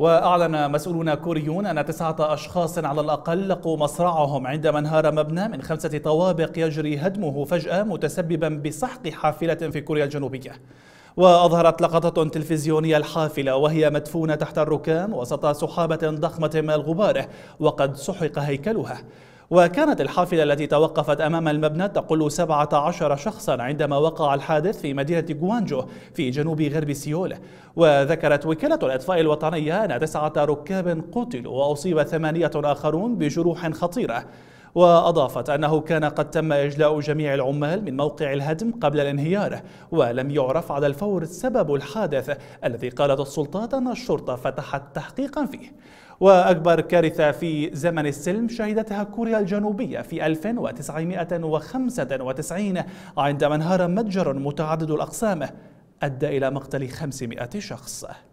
وأعلن مسؤولون كوريون أن تسعة أشخاص على الأقل لقوا مصرعهم عندما انهار مبنى من خمسة طوابق يجري هدمه فجأة متسببا بسحق حافلة في كوريا الجنوبية وأظهرت لقطة تلفزيونية الحافلة وهي مدفونة تحت الركام وسط سحابة ضخمة من الغبار وقد سحق هيكلها وكانت الحافلة التي توقفت أمام المبنى تقل 17 شخصا عندما وقع الحادث في مدينة جوانجو في جنوب غرب سيول وذكرت وكالة الإطفاء الوطنية أن تسعة ركاب قتلوا وأصيب ثمانية آخرون بجروح خطيرة وأضافت أنه كان قد تم إجلاء جميع العمال من موقع الهدم قبل الانهيار ولم يعرف على الفور سبب الحادث الذي قالت السلطات أن الشرطة فتحت تحقيقا فيه وأكبر كارثة في زمن السلم شهدتها كوريا الجنوبية في 1995 عندما انهار متجر متعدد الأقسام أدى إلى مقتل 500 شخص